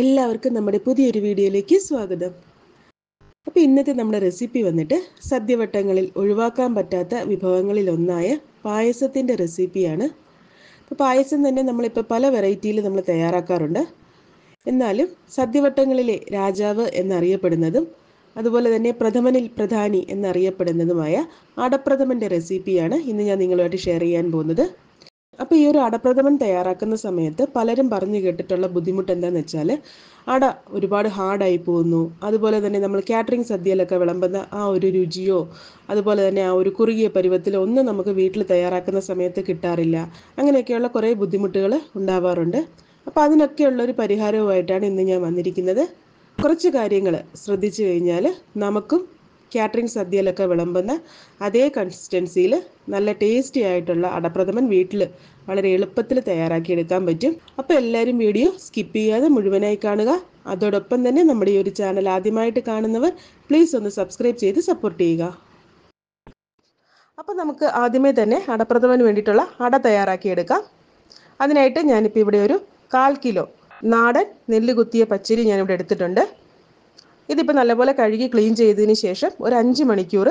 എല്ലാവർക്കും നമ്മുടെ പുതിയൊരു വീഡിയോയിലേക്ക് സ്വാഗതം അപ്പോൾ ഇന്നത്തെ നമ്മുടെ റെസിപ്പി വന്നിട്ട് സദ്യവട്ടങ്ങളിൽ ഒഴിവാക്കാൻ പറ്റാത്ത വിഭവങ്ങളിൽ ഒന്നായ പായസത്തിൻ്റെ റെസിപ്പിയാണ് അപ്പോൾ പായസം തന്നെ നമ്മളിപ്പോൾ പല വെറൈറ്റിയിൽ നമ്മൾ തയ്യാറാക്കാറുണ്ട് എന്നാലും സദ്യവട്ടങ്ങളിലെ രാജാവ് എന്നറിയപ്പെടുന്നതും അതുപോലെ തന്നെ പ്രഥമനിൽ പ്രധാനി എന്നറിയപ്പെടുന്നതുമായ അടപ്രഥമൻ്റെ റെസിപ്പിയാണ് ഇന്ന് ഞാൻ നിങ്ങളുമായിട്ട് ഷെയർ ചെയ്യാൻ പോകുന്നത് അപ്പോൾ ഈ ഒരു അടപ്രഥമൻ തയ്യാറാക്കുന്ന സമയത്ത് പലരും പറഞ്ഞു കേട്ടിട്ടുള്ള ബുദ്ധിമുട്ട് എന്താണെന്ന് വെച്ചാൽ അട ഒരുപാട് ഹാർഡായി പോകുന്നു അതുപോലെ തന്നെ നമ്മൾ കാറ്ററിംഗ് സദ്യയിലൊക്കെ വിളമ്പുന്ന ആ ഒരു രുചിയോ അതുപോലെ തന്നെ ആ ഒരു കുറുകിയ പരുവത്തിലോ ഒന്നും നമുക്ക് വീട്ടിൽ തയ്യാറാക്കുന്ന സമയത്ത് കിട്ടാറില്ല അങ്ങനെയൊക്കെയുള്ള കുറേ ബുദ്ധിമുട്ടുകൾ ഉണ്ടാവാറുണ്ട് അപ്പോൾ ഒരു പരിഹാരവുമായിട്ടാണ് ഇന്ന് ഞാൻ വന്നിരിക്കുന്നത് കുറച്ച് കാര്യങ്ങൾ ശ്രദ്ധിച്ചു കഴിഞ്ഞാൽ നമുക്കും കാറ്ററിംഗ് സദ്യയിലൊക്കെ വിളമ്പുന്ന അതേ കൺസിസ്റ്റൻസിയിൽ നല്ല ടേസ്റ്റി ആയിട്ടുള്ള അടപ്രഥമൻ വീട്ടിൽ വളരെ എളുപ്പത്തിൽ തയ്യാറാക്കിയെടുക്കാൻ പറ്റും അപ്പോൾ എല്ലാവരും വീഡിയോ സ്കിപ്പ് ചെയ്യാതെ മുഴുവനായി കാണുക അതോടൊപ്പം തന്നെ നമ്മുടെ ഈ ഒരു ചാനൽ ആദ്യമായിട്ട് കാണുന്നവർ പ്ലീസ് ഒന്ന് സബ്സ്ക്രൈബ് ചെയ്ത് സപ്പോർട്ട് ചെയ്യുക അപ്പോൾ നമുക്ക് ആദ്യമേ തന്നെ അടപ്രഥമന് വേണ്ടിയിട്ടുള്ള അട തയ്യാറാക്കിയെടുക്കാം അതിനായിട്ട് ഞാനിപ്പോൾ ഇവിടെ ഒരു കാൽ കിലോ നാടൻ നെല്ല് കുത്തിയ പച്ചരി ഞാനിവിടെ എടുത്തിട്ടുണ്ട് ഇതിപ്പോൾ നല്ലപോലെ കഴുകി ക്ലീൻ ചെയ്തതിന് ശേഷം ഒരു അഞ്ച് മണിക്കൂർ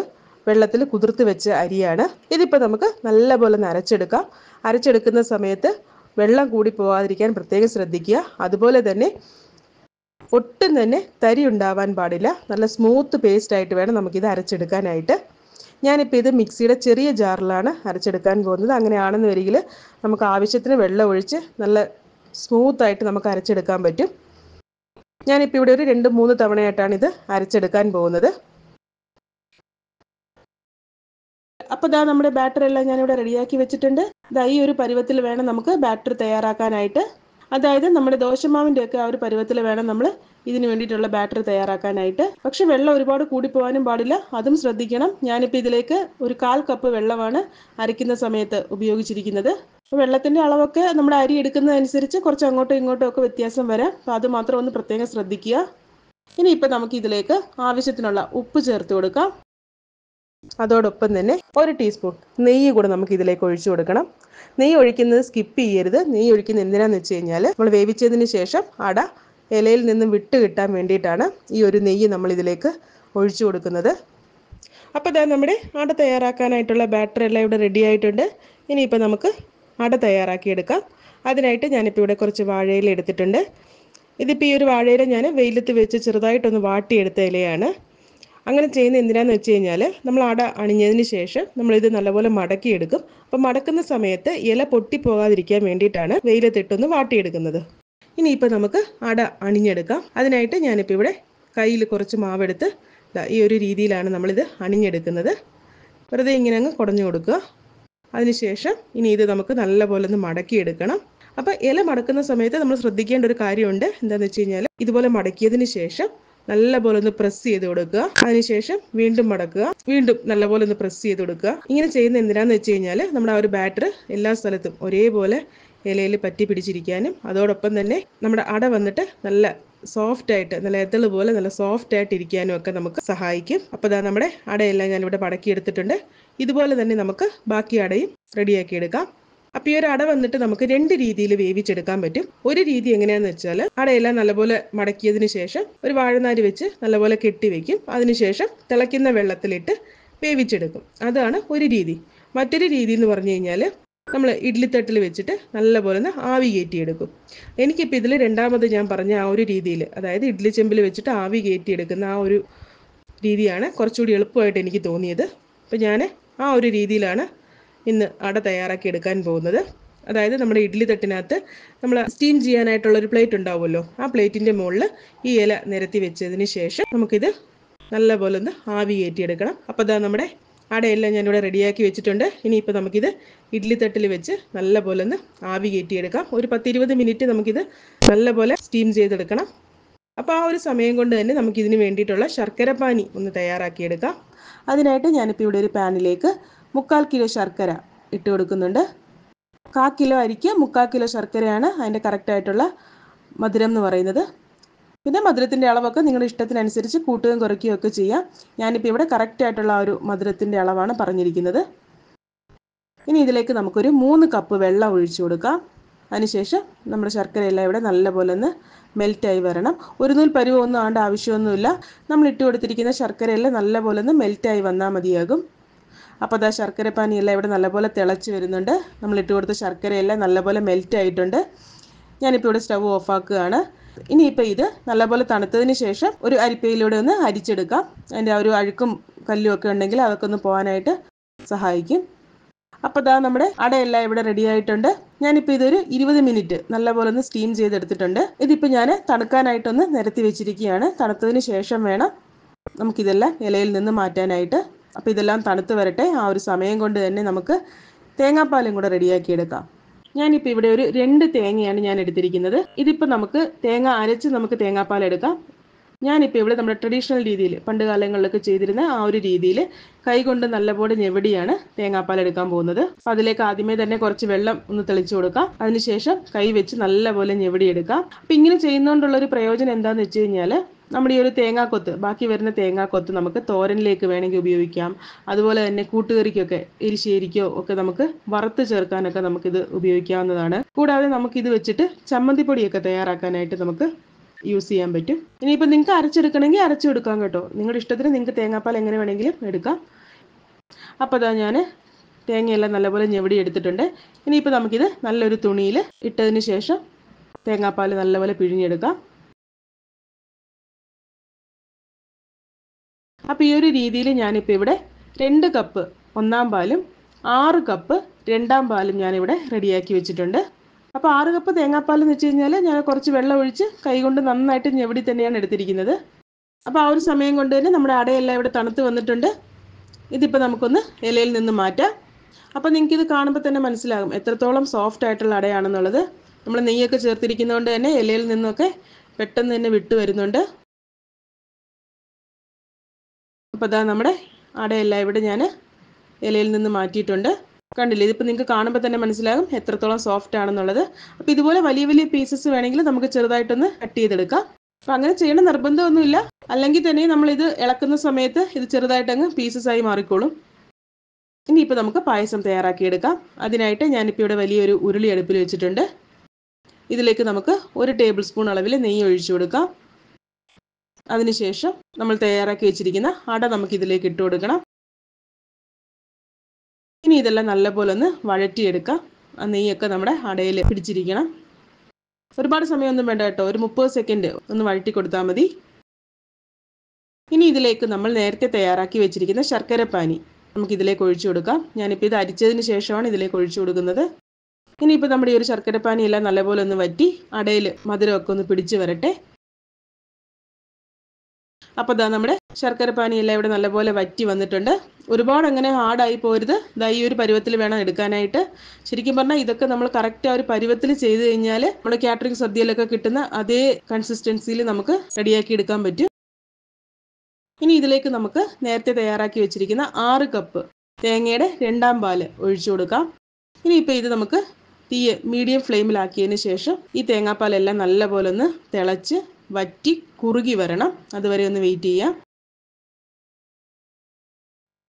വെള്ളത്തിൽ കുതിർത്ത് വെച്ച അരിയാണ് ഇതിപ്പോൾ നമുക്ക് നല്ലപോലെ നരച്ചെടുക്കാം അരച്ചെടുക്കുന്ന സമയത്ത് വെള്ളം കൂടി പോകാതിരിക്കാൻ പ്രത്യേകം ശ്രദ്ധിക്കുക അതുപോലെ തന്നെ ഒട്ടും തന്നെ തരി ഉണ്ടാവാൻ പാടില്ല നല്ല സ്മൂത്ത് പേസ്റ്റ് ആയിട്ട് വേണം നമുക്കിത് അരച്ചെടുക്കാനായിട്ട് ഞാനിപ്പോൾ ഇത് മിക്സിയുടെ ചെറിയ ജാറിലാണ് അരച്ചെടുക്കാൻ പോകുന്നത് അങ്ങനെയാണെന്ന് വരികിൽ നമുക്ക് ആവശ്യത്തിന് വെള്ളം ഒഴിച്ച് നല്ല സ്മൂത്തായിട്ട് നമുക്ക് അരച്ചെടുക്കാൻ പറ്റും ഞാനിപ്പോൾ ഇവിടെ ഒരു രണ്ട് മൂന്ന് തവണയായിട്ടാണ് ഇത് അരച്ചെടുക്കാൻ പോകുന്നത് അപ്പോൾ ഇതാ നമ്മുടെ ബാറ്റർ എല്ലാം ഞാനിവിടെ റെഡിയാക്കി വെച്ചിട്ടുണ്ട് ഇതാ ഈ ഒരു പരുവത്തിൽ വേണം നമുക്ക് ബാറ്റർ തയ്യാറാക്കാനായിട്ട് അതായത് നമ്മുടെ ദോശമാവിൻ്റെ ഒക്കെ ആ ഒരു പരുവത്തിൽ വേണം നമ്മൾ ഇതിന് വേണ്ടിയിട്ടുള്ള ബാറ്റർ തയ്യാറാക്കാനായിട്ട് പക്ഷെ വെള്ളം ഒരുപാട് കൂടി പോകാനും പാടില്ല അതും ശ്രദ്ധിക്കണം ഞാനിപ്പോൾ ഇതിലേക്ക് ഒരു കാൽ കപ്പ് വെള്ളമാണ് അരയ്ക്കുന്ന സമയത്ത് ഉപയോഗിച്ചിരിക്കുന്നത് വെള്ളത്തിന്റെ അളവൊക്കെ നമ്മുടെ അരി എടുക്കുന്നതനുസരിച്ച് കുറച്ച് അങ്ങോട്ടും ഇങ്ങോട്ടും ഒക്കെ വ്യത്യാസം വരാം അപ്പോൾ അത് മാത്രം ഒന്ന് പ്രത്യേകം ശ്രദ്ധിക്കുക ഇനി ഇപ്പം നമുക്ക് ഇതിലേക്ക് ആവശ്യത്തിനുള്ള ഉപ്പ് ചേർത്ത് കൊടുക്കാം അതോടൊപ്പം തന്നെ ഒരു ടീസ്പൂൺ നെയ്യ് കൂടെ നമുക്ക് ഇതിലേക്ക് ഒഴിച്ചു കൊടുക്കണം നെയ്യ് ഒഴിക്കുന്നത് സ്കിപ്പ് ചെയ്യരുത് നെയ്യ് ഒഴിക്കുന്നത് എന്തിനാന്ന് വെച്ച് കഴിഞ്ഞാൽ നമ്മൾ വേവിച്ചതിന് ശേഷം അട ഇലയിൽ നിന്ന് വിട്ട് കിട്ടാൻ വേണ്ടിയിട്ടാണ് ഈ ഒരു നെയ്യ് നമ്മൾ ഇതിലേക്ക് ഒഴിച്ചു കൊടുക്കുന്നത് അപ്പോൾ ഇതാ നമ്മുടെ അട തയ്യാറാക്കാനായിട്ടുള്ള ബാറ്റർ എല്ലാം ഇവിടെ റെഡി ആയിട്ടുണ്ട് ഇനിയിപ്പോൾ നമുക്ക് അട തയ്യാറാക്കിയെടുക്കാം അതിനായിട്ട് ഞാനിപ്പോൾ ഇവിടെ കുറച്ച് വാഴയില എടുത്തിട്ടുണ്ട് ഇതിപ്പോൾ ഈ ഒരു വാഴയില ഞാൻ വെയിലത്ത് വെച്ച് ചെറുതായിട്ടൊന്ന് വാട്ടിയെടുത്ത ഇലയാണ് അങ്ങനെ ചെയ്യുന്ന എന്തിനാന്ന് വെച്ച് കഴിഞ്ഞാൽ നമ്മൾ അട അണിഞ്ഞതിന് ശേഷം നമ്മൾ ഇത് നല്ലപോലെ മടക്കിയെടുക്കും അപ്പം മടക്കുന്ന സമയത്ത് ഇല പൊട്ടിപ്പോകാതിരിക്കാൻ വേണ്ടിയിട്ടാണ് വെയിലത്തിട്ടൊന്ന് വാട്ടിയെടുക്കുന്നത് ഇനിയിപ്പോൾ നമുക്ക് അട അണിഞ്ഞെടുക്കാം അതിനായിട്ട് ഞാനിപ്പോൾ ഇവിടെ കയ്യിൽ കുറച്ച് മാവെടുത്ത് ഈ ഒരു രീതിയിലാണ് നമ്മളിത് അണിഞ്ഞെടുക്കുന്നത് വെറുതെ ഇങ്ങനെ അങ്ങ് കുടഞ്ഞു കൊടുക്കുക അതിനുശേഷം ഇനി ഇത് നമുക്ക് നല്ലപോലെ ഒന്ന് മടക്കിയെടുക്കണം അപ്പോൾ ഇല മടക്കുന്ന സമയത്ത് നമ്മൾ ശ്രദ്ധിക്കേണ്ട ഒരു കാര്യമുണ്ട് എന്താണെന്ന് വെച്ച് കഴിഞ്ഞാൽ ഇതുപോലെ മടക്കിയതിന് ശേഷം നല്ലപോലെ ഒന്ന് പ്രസ് ചെയ്ത് കൊടുക്കുക അതിനുശേഷം വീണ്ടും മടക്കുക വീണ്ടും നല്ലപോലെ ഒന്ന് പ്രസ് ചെയ്ത് കൊടുക്കുക ഇങ്ങനെ ചെയ്യുന്ന എന്തിനാന്ന് വെച്ച് കഴിഞ്ഞാൽ നമ്മുടെ ആ ഒരു ബാറ്റർ എല്ലാ സ്ഥലത്തും ഒരേപോലെ ഇലയിൽ പറ്റി പിടിച്ചിരിക്കാനും അതോടൊപ്പം തന്നെ നമ്മുടെ അട വന്നിട്ട് നല്ല സോഫ്റ്റ് ആയിട്ട് നല്ല എത്തൾ പോലെ നല്ല സോഫ്റ്റ് ആയിട്ട് ഇരിക്കാനും ഒക്കെ നമുക്ക് സഹായിക്കും അപ്പോൾ അതാ നമ്മുടെ അടയെല്ലാം ഞാനിവിടെ പടക്കി എടുത്തിട്ടുണ്ട് ഇതുപോലെ തന്നെ നമുക്ക് ബാക്കി അടയും റെഡിയാക്കി എടുക്കാം അപ്പൊ ഈ ഒരു അട വന്നിട്ട് നമുക്ക് രണ്ട് രീതിയിൽ വേവിച്ചെടുക്കാൻ പറ്റും ഒരു രീതി എങ്ങനെയാന്ന് വെച്ചാൽ അടയെല്ലാം നല്ലപോലെ മടക്കിയതിന് ശേഷം ഒരു വാഴനാരി വെച്ച് നല്ലപോലെ കെട്ടി വെക്കും അതിനുശേഷം തിളയ്ക്കുന്ന വെള്ളത്തിലിട്ട് വേവിച്ചെടുക്കും അതാണ് ഒരു രീതി മറ്റൊരു രീതി എന്ന് പറഞ്ഞു കഴിഞ്ഞാൽ നമ്മൾ ഇഡ്ലിത്തട്ടിൽ വെച്ചിട്ട് നല്ലപോലെ ഒന്ന് ആവി കയറ്റിയെടുക്കും എനിക്കിപ്പോൾ ഇതിൽ രണ്ടാമത് ഞാൻ പറഞ്ഞ ആ ഒരു രീതിയിൽ അതായത് ഇഡ്ലി ചെമ്പിൽ വെച്ചിട്ട് ആവി കയറ്റിയെടുക്കുന്ന ആ ഒരു രീതിയാണ് കുറച്ചുകൂടി എളുപ്പമായിട്ട് എനിക്ക് തോന്നിയത് അപ്പം ഞാൻ ആ ഒരു രീതിയിലാണ് ഇന്ന് അട തയ്യാറാക്കി എടുക്കാൻ പോകുന്നത് അതായത് നമ്മുടെ ഇഡ്ഡലി തട്ടിനകത്ത് നമ്മൾ സ്റ്റീം ചെയ്യാനായിട്ടുള്ള ഒരു പ്ലേറ്റ് ഉണ്ടാവുമല്ലോ ആ പ്ലേറ്റിൻ്റെ മുകളിൽ ഈ ഇല നിരത്തി വെച്ചതിന് ശേഷം നമുക്കിത് നല്ലപോലെ ഒന്ന് ആവി കയറ്റിയെടുക്കണം അപ്പോൾ ഇതാ നമ്മുടെ അടയെല്ലാം ഞാനിവിടെ റെഡിയാക്കി വെച്ചിട്ടുണ്ട് ഇനിയിപ്പോൾ നമുക്കിത് ഇഡ്ഡലി തട്ടിൽ വെച്ച് നല്ലപോലെ ഒന്ന് ആവി കയറ്റിയെടുക്കാം ഒരു പത്തിരുപത് മിനിറ്റ് നമുക്കിത് നല്ലപോലെ സ്റ്റീം ചെയ്തെടുക്കണം അപ്പോൾ ആ ഒരു സമയം കൊണ്ട് തന്നെ നമുക്കിതിന് വേണ്ടിയിട്ടുള്ള ശർക്കര പാനി ഒന്ന് തയ്യാറാക്കിയെടുക്കാം അതിനായിട്ട് ഞാനിപ്പോൾ ഇവിടെ ഒരു പാനിലേക്ക് മുക്കാൽ കിലോ ശർക്കര ഇട്ട് കൊടുക്കുന്നുണ്ട് കാ കിലോ അരിക്ക് മുക്കാൽ കിലോ ശർക്കരയാണ് അതിൻ്റെ കറക്റ്റായിട്ടുള്ള മധുരം എന്ന് പറയുന്നത് പിന്നെ മധുരത്തിൻ്റെ അളവൊക്കെ നിങ്ങളുടെ ഇഷ്ടത്തിനനുസരിച്ച് കൂട്ടുകയും കുറയ്ക്കുകയും ഒക്കെ ചെയ്യാം ഞാനിപ്പോൾ ഇവിടെ കറക്റ്റായിട്ടുള്ള ഒരു മധുരത്തിൻ്റെ അളവാണ് പറഞ്ഞിരിക്കുന്നത് ഇനി ഇതിലേക്ക് നമുക്കൊരു മൂന്ന് കപ്പ് വെള്ളം ഒഴിച്ചു കൊടുക്കാം അതിനുശേഷം നമ്മുടെ ശർക്കരയെല്ലാം ഇവിടെ നല്ലപോലെ ഒന്ന് മെൽറ്റായി വരണം ഒരു നൂൽ പരുവൊന്നും ആണ്ട് ആവശ്യമൊന്നുമില്ല നമ്മൾ ഇട്ട് കൊടുത്തിരിക്കുന്ന ശർക്കരയെല്ലാം നല്ലപോലെ ഒന്ന് മെൽറ്റായി വന്നാൽ മതിയാകും അപ്പോൾ അതാ ശർക്കര പാനിയെല്ലാം ഇവിടെ നല്ലപോലെ തിളച്ച് വരുന്നുണ്ട് നമ്മൾ ഇട്ട് കൊടുത്ത ശർക്കരയെല്ലാം നല്ലപോലെ മെൽറ്റ് ആയിട്ടുണ്ട് ഞാനിപ്പോൾ ഇവിടെ സ്റ്റവ് ആക്കുകയാണ് ഇനിയിപ്പോൾ ഇത് നല്ലപോലെ തണുത്തതിന് ശേഷം ഒരു അരിപ്പയിലൂടെ ഒന്ന് അരിച്ചെടുക്കാം അതിൻ്റെ ആ ഒരു അഴുക്കും കല്ലും ഒക്കെ ഉണ്ടെങ്കിൽ അതൊക്കെ ഒന്ന് പോകാനായിട്ട് സഹായിക്കും അപ്പോൾ ഇതാ നമ്മുടെ അടയെല്ലാം ഇവിടെ റെഡി ആയിട്ടുണ്ട് ഞാനിപ്പോൾ ഇതൊരു ഇരുപത് മിനിറ്റ് നല്ലപോലെ ഒന്ന് സ്റ്റീം ചെയ്തെടുത്തിട്ടുണ്ട് ഇതിപ്പോൾ ഞാൻ തണുക്കാനായിട്ടൊന്ന് നിരത്തി വെച്ചിരിക്കുകയാണ് തണുത്തതിന് ശേഷം വേണം നമുക്കിതെല്ലാം ഇലയിൽ നിന്ന് മാറ്റാനായിട്ട് അപ്പോൾ ഇതെല്ലാം തണുത്ത് വരട്ടെ ആ ഒരു സമയം കൊണ്ട് തന്നെ നമുക്ക് തേങ്ങാപ്പാലും കൂടെ റെഡിയാക്കി എടുക്കാം ഞാനിപ്പോൾ ഇവിടെ ഒരു രണ്ട് തേങ്ങയാണ് ഞാൻ എടുത്തിരിക്കുന്നത് ഇതിപ്പോൾ നമുക്ക് തേങ്ങ അരച്ച് നമുക്ക് തേങ്ങാപ്പാൽ എടുക്കാം ഞാനിപ്പോൾ ഇവിടെ നമ്മുടെ ട്രഡീഷണൽ രീതിയിൽ പണ്ട് കാലങ്ങളിലൊക്കെ ചെയ്തിരുന്ന ആ ഒരു രീതിയിൽ കൈകൊണ്ട് നല്ലപോലെ ഞെവടിയാണ് തേങ്ങാപ്പാൽ എടുക്കാൻ പോകുന്നത് അപ്പം അതിലേക്ക് ആദ്യമേ തന്നെ കുറച്ച് വെള്ളം ഒന്ന് തെളിച്ചു കൊടുക്കാം അതിനുശേഷം കൈ വെച്ച് നല്ലപോലെ ഞെവടി എടുക്കാം അപ്പം ഇങ്ങനെ ചെയ്യുന്നതുകൊണ്ടുള്ള ഒരു പ്രയോജനം എന്താണെന്ന് വെച്ച് കഴിഞ്ഞാൽ നമ്മുടെ ഈ ഒരു തേങ്ങാക്കൊത്ത് ബാക്കി വരുന്ന തേങ്ങാക്കൊത്ത് നമുക്ക് തോരനിലേക്ക് വേണമെങ്കിൽ ഉപയോഗിക്കാം അതുപോലെ തന്നെ കൂട്ടുകറിക്കൊക്കെ എരിശേരിക്കോ ഒക്കെ നമുക്ക് വറുത്ത് ചേർക്കാനൊക്കെ നമുക്കിത് ഉപയോഗിക്കാവുന്നതാണ് കൂടാതെ നമുക്കിത് വെച്ചിട്ട് ചമ്മന്തിപ്പൊടിയൊക്കെ തയ്യാറാക്കാനായിട്ട് നമുക്ക് യൂസ് ചെയ്യാൻ പറ്റും ഇനിയിപ്പോൾ നിങ്ങൾക്ക് അരച്ചെടുക്കണമെങ്കിൽ അരച്ചെടുക്കാം കേട്ടോ നിങ്ങളുടെ ഇഷ്ടത്തിന് നിങ്ങൾക്ക് തേങ്ങാപ്പാൽ എങ്ങനെ വേണമെങ്കിലും എടുക്കാം അപ്പോൾ അതാ ഞാൻ തേങ്ങയെല്ലാം നല്ലപോലെ ഞെവിടി എടുത്തിട്ടുണ്ട് ഇനിയിപ്പോൾ നമുക്കിത് നല്ലൊരു തുണിയിൽ ഇട്ടതിന് ശേഷം തേങ്ങാപ്പാൽ നല്ലപോലെ പിഴിഞ്ഞെടുക്കാം അപ്പോൾ ഈ ഒരു രീതിയിൽ ഞാനിപ്പോൾ ഇവിടെ രണ്ട് കപ്പ് ഒന്നാം പാലും ആറ് കപ്പ് രണ്ടാം പാലും ഞാനിവിടെ റെഡിയാക്കി വെച്ചിട്ടുണ്ട് അപ്പോൾ ആറ് കപ്പ് തേങ്ങാപ്പാൽ എന്ന് വെച്ച് കഴിഞ്ഞാൽ ഞാൻ കുറച്ച് വെള്ളം ഒഴിച്ച് കൈകൊണ്ട് നന്നായിട്ട് ഞെവിടി തന്നെയാണ് എടുത്തിരിക്കുന്നത് അപ്പോൾ ആ ഒരു സമയം കൊണ്ട് തന്നെ നമ്മുടെ അടയെല്ലാം ഇവിടെ തണുത്ത് വന്നിട്ടുണ്ട് ഇതിപ്പോൾ നമുക്കൊന്ന് ഇലയിൽ നിന്ന് മാറ്റാം അപ്പോൾ നിങ്ങൾക്ക് ഇത് കാണുമ്പോൾ തന്നെ മനസ്സിലാകും എത്രത്തോളം സോഫ്റ്റ് ആയിട്ടുള്ള അടയാണെന്നുള്ളത് നമ്മൾ നെയ്യൊക്കെ ചേർത്തിരിക്കുന്നതുകൊണ്ട് തന്നെ ഇലയിൽ നിന്നൊക്കെ പെട്ടെന്ന് തന്നെ വിട്ടു വരുന്നുണ്ട് അപ്പോൾ ഇതാ നമ്മുടെ അടയെല്ലാം ഇവിടെ ഞാൻ ഇലയിൽ നിന്ന് മാറ്റിയിട്ടുണ്ട് കണ്ടില്ലേ ഇതിപ്പോൾ നിങ്ങൾക്ക് കാണുമ്പോൾ തന്നെ മനസ്സിലാകും എത്രത്തോളം സോഫ്റ്റ് ആണെന്നുള്ളത് അപ്പോൾ ഇതുപോലെ വലിയ വലിയ പീസസ് വേണമെങ്കിൽ നമുക്ക് ചെറുതായിട്ടൊന്ന് കട്ട് ചെയ്തെടുക്കാം അപ്പം അങ്ങനെ ചെയ്യണ നിർബന്ധമൊന്നുമില്ല അല്ലെങ്കിൽ തന്നെ നമ്മൾ ഇത് ഇളക്കുന്ന സമയത്ത് ഇത് ചെറുതായിട്ട് അങ്ങ് പീസസ് ആയി മാറിക്കോളും ഇനിയിപ്പോൾ നമുക്ക് പായസം തയ്യാറാക്കിയെടുക്കാം അതിനായിട്ട് ഞാനിപ്പോൾ ഇവിടെ വലിയൊരു ഉരുളി അടുപ്പിൽ വെച്ചിട്ടുണ്ട് ഇതിലേക്ക് നമുക്ക് ഒരു ടേബിൾ സ്പൂൺ അളവിൽ നെയ്യ് ഒഴിച്ചു കൊടുക്കാം അതിനുശേഷം നമ്മൾ തയ്യാറാക്കി വെച്ചിരിക്കുന്ന അട നമുക്ക് ഇതിലേക്ക് ഇട്ട് കൊടുക്കണം ഇനി ഇതെല്ലാം നല്ലപോലെ ഒന്ന് വഴറ്റിയെടുക്കാം ആ നെയ്യൊക്കെ നമ്മുടെ അടയിൽ പിടിച്ചിരിക്കണം ഒരുപാട് സമയമൊന്നും വേണ്ട കേട്ടോ ഒരു മുപ്പത് സെക്കൻഡ് ഒന്ന് വഴറ്റി കൊടുത്താൽ മതി ഇനി ഇതിലേക്ക് നമ്മൾ നേരത്തെ തയ്യാറാക്കി വെച്ചിരിക്കുന്ന ശർക്കര പാനി നമുക്ക് ഇതിലേക്ക് ഒഴിച്ചു കൊടുക്കാം ഞാനിപ്പോൾ ഇത് അരിച്ചതിന് ശേഷമാണ് ഇതിലേക്ക് ഒഴിച്ചു കൊടുക്കുന്നത് ഇനിയിപ്പോൾ നമ്മുടെ ഈ ഒരു ശർക്കര പാനിയെല്ലാം നല്ലപോലെ ഒന്ന് വറ്റി അടയിൽ മധുരമൊക്കെ ഒന്ന് പിടിച്ചു വരട്ടെ അപ്പോൾ ഇതാ നമ്മുടെ ശർക്കര എല്ലാം ഇവിടെ നല്ലപോലെ വറ്റി വന്നിട്ടുണ്ട് ഒരുപാട് അങ്ങനെ ഹാർഡായി പോരുത് ഇതാ ഈ ഒരു പരുവത്തിൽ വേണം എടുക്കാനായിട്ട് ശരിക്കും പറഞ്ഞാൽ ഇതൊക്കെ നമ്മൾ കറക്റ്റ് ആ ഒരു പരുവത്തിൽ ചെയ്ത് കഴിഞ്ഞാൽ നമ്മുടെ കാറ്ററിംഗ് സദ്യയിലൊക്കെ കിട്ടുന്ന അതേ കൺസിസ്റ്റൻസിയിൽ നമുക്ക് റെഡിയാക്കി എടുക്കാൻ പറ്റും ഇനി ഇതിലേക്ക് നമുക്ക് നേരത്തെ തയ്യാറാക്കി വെച്ചിരിക്കുന്ന ആറ് കപ്പ് തേങ്ങയുടെ രണ്ടാം പാല് ഒഴിച്ചു കൊടുക്കാം ഇനി ഇനിയിപ്പോൾ ഇത് നമുക്ക് തീ മീഡിയം ഫ്ലെയിമിലാക്കിയതിന് ശേഷം ഈ തേങ്ങാപ്പാലെല്ലാം നല്ലപോലെ ഒന്ന് തിളച്ച് വറ്റി കുറുകി വരണം അതുവരെ ഒന്ന് വെയിറ്റ് ചെയ്യാം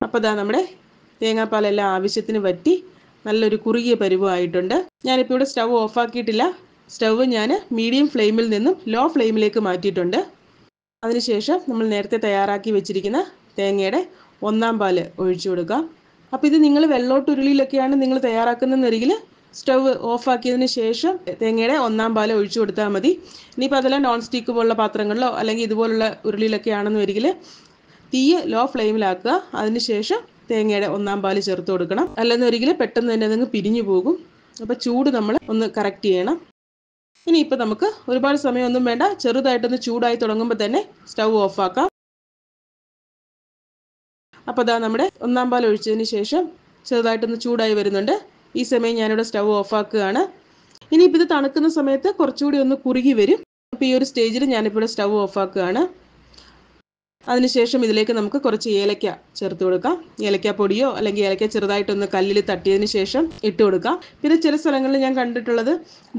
അപ്പോൾ ഇതാ നമ്മുടെ തേങ്ങാപ്പാലെല്ലാം ആവശ്യത്തിന് വറ്റി നല്ലൊരു കുറുകിയ പരിവമായിട്ടുണ്ട് ഞാനിപ്പോൾ ഇവിടെ സ്റ്റവ് ഓഫാക്കിയിട്ടില്ല സ്റ്റവ് ഞാൻ മീഡിയം ഫ്ലെയിമിൽ നിന്നും ലോ ഫ്ലെയിമിലേക്ക് മാറ്റിയിട്ടുണ്ട് അതിനുശേഷം നമ്മൾ നേരത്തെ തയ്യാറാക്കി വെച്ചിരിക്കുന്ന തേങ്ങയുടെ ഒന്നാം പാല് ഒഴിച്ചു കൊടുക്കാം അപ്പോൾ ഇത് നിങ്ങൾ വെള്ളോട്ടുരുളിയിലൊക്കെയാണ് നിങ്ങൾ തയ്യാറാക്കുന്നതെങ്കിൽ സ്റ്റവ് ഓഫാക്കിയതിന് ശേഷം തേങ്ങയുടെ ഒന്നാം പാൽ ഒഴിച്ചു കൊടുത്താൽ മതി ഇനിയിപ്പോൾ അതെല്ലാം നോൺ സ്റ്റിക്ക് പോലുള്ള പാത്രങ്ങളിലോ അല്ലെങ്കിൽ ഇതുപോലുള്ള ഉരുളിയിലൊക്കെ ആണെന്ന് വരികിൽ തീ ലോ ഫ്ലെയിമിലാക്കുക അതിനുശേഷം തേങ്ങയുടെ ഒന്നാം പാൽ ചേർത്ത് കൊടുക്കണം ഒരിക്കൽ പെട്ടെന്ന് തന്നെ അതങ്ങ് പിരിഞ്ഞു പോകും അപ്പോൾ ചൂട് നമ്മൾ ഒന്ന് കറക്റ്റ് ചെയ്യണം ഇനി ഇപ്പം നമുക്ക് ഒരുപാട് സമയമൊന്നും വേണ്ട ചെറുതായിട്ടൊന്ന് ചൂടായി തുടങ്ങുമ്പോൾ തന്നെ സ്റ്റൗ ഓഫാക്കാം അപ്പോൾ അതാ നമ്മുടെ ഒന്നാം പാൽ ഒഴിച്ചതിന് ശേഷം ചെറുതായിട്ടൊന്ന് ചൂടായി വരുന്നുണ്ട് ഈ സമയം ഞാനിവിടെ സ്റ്റവ് ഓഫാക്കുകയാണ് ഇനിയിപ്പോൾ ഇത് തണുക്കുന്ന സമയത്ത് കുറച്ചുകൂടി ഒന്ന് കുറുകി വരും അപ്പോൾ ഈ ഒരു സ്റ്റേജിൽ ഞാനിപ്പോൾ ഇവിടെ സ്റ്റവ് ഓഫാക്കുകയാണ് അതിനുശേഷം ഇതിലേക്ക് നമുക്ക് കുറച്ച് ഏലക്ക ചേർത്ത് കൊടുക്കാം ഏലക്ക പൊടിയോ അല്ലെങ്കിൽ ഏലക്ക ചെറുതായിട്ടൊന്ന് കല്ലിൽ തട്ടിയതിന് ശേഷം ഇട്ട് കൊടുക്കാം പിന്നെ ചില സ്ഥലങ്ങളിൽ ഞാൻ കണ്ടിട്ടുള്ളത്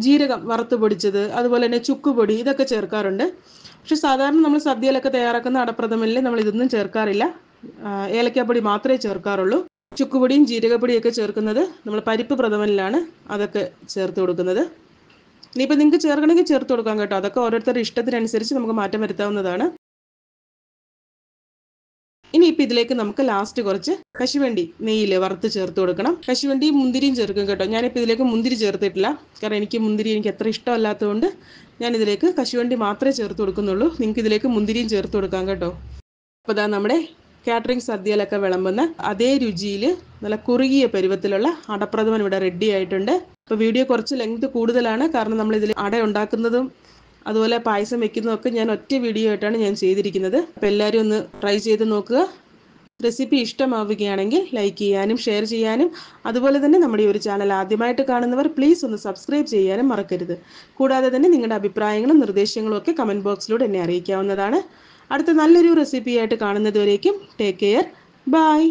ജീരകം വറുത്ത് പൊടിച്ചത് അതുപോലെ തന്നെ ചുക്കുപൊടി ഇതൊക്കെ ചേർക്കാറുണ്ട് പക്ഷെ സാധാരണ നമ്മൾ സദ്യയിലൊക്കെ തയ്യാറാക്കുന്ന അടപ്രഥമനിൽ നമ്മൾ ഇതൊന്നും ചേർക്കാറില്ല ഏലക്കാപ്പൊടി മാത്രമേ ചേർക്കാറുള്ളൂ ചുക്കുപൊടിയും ജീരകപ്പൊടിയും ഒക്കെ ചേർക്കുന്നത് നമ്മൾ പരിപ്പ് പ്രഥമനിലാണ് അതൊക്കെ ചേർത്ത് കൊടുക്കുന്നത് ഇനിയിപ്പോൾ നിങ്ങൾക്ക് ചേർക്കണമെങ്കിൽ ചേർത്ത് കൊടുക്കാം കേട്ടോ അതൊക്കെ ഓരോരുത്തരുടെ ഇഷ്ടത്തിനനുസരിച്ച് നമുക്ക് മാറ്റം വരുത്താവുന്നതാണ് ഇനി ഇതിലേക്ക് നമുക്ക് ലാസ്റ്റ് കുറച്ച് കശുവണ്ടി നെയ്യിൽ വറുത്ത് ചേർത്ത് കൊടുക്കണം കശുവണ്ടിയും മുന്തിരിയും ചേർക്കും കേട്ടോ ഞാനിപ്പോൾ ഇതിലേക്ക് മുന്തിരി ചേർത്തിട്ടില്ല കാരണം എനിക്ക് മുന്തിരി എനിക്ക് അത്ര ഇഷ്ടമല്ലാത്തതുകൊണ്ട് ഞാൻ ഇതിലേക്ക് കശുവണ്ടി മാത്രമേ ചേർത്ത് കൊടുക്കുന്നുള്ളൂ നിങ്ങൾക്ക് ഇതിലേക്ക് മുന്തിരിയും ചേർത്ത് കൊടുക്കാം കേട്ടോ അപ്പോൾ നമ്മുടെ കാറ്ററിംഗ് സദ്യയിലൊക്കെ വിളമ്പുന്ന അതേ രുചിയിൽ നല്ല കുറുകിയ പരുവത്തിലുള്ള അടപ്രഥമൻ ഇവിടെ റെഡി ആയിട്ടുണ്ട് അപ്പോൾ വീഡിയോ കുറച്ച് ലെങ്ത് കൂടുതലാണ് കാരണം നമ്മൾ ഇതിൽ അട ഉണ്ടാക്കുന്നതും അതുപോലെ പായസം വെക്കുന്നതൊക്കെ ഞാൻ ഒറ്റ വീഡിയോ ആയിട്ടാണ് ഞാൻ ചെയ്തിരിക്കുന്നത് അപ്പോൾ എല്ലാവരും ഒന്ന് ട്രൈ ചെയ്ത് നോക്കുക റെസിപ്പി ഇഷ്ടമാവുകയാണെങ്കിൽ ലൈക്ക് ചെയ്യാനും ഷെയർ ചെയ്യാനും അതുപോലെ തന്നെ നമ്മുടെ ഈ ഒരു ചാനൽ ആദ്യമായിട്ട് കാണുന്നവർ പ്ലീസ് ഒന്ന് സബ്സ്ക്രൈബ് ചെയ്യാനും മറക്കരുത് കൂടാതെ തന്നെ നിങ്ങളുടെ അഭിപ്രായങ്ങളും നിർദ്ദേശങ്ങളും ഒക്കെ കമൻറ്റ് ബോക്സിലൂടെ എന്നെ അറിയിക്കാവുന്നതാണ് അടുത്ത നല്ലൊരു റെസിപ്പിയായിട്ട് കാണുന്നതുവരേക്കും ടേക്ക് കെയർ ബൈ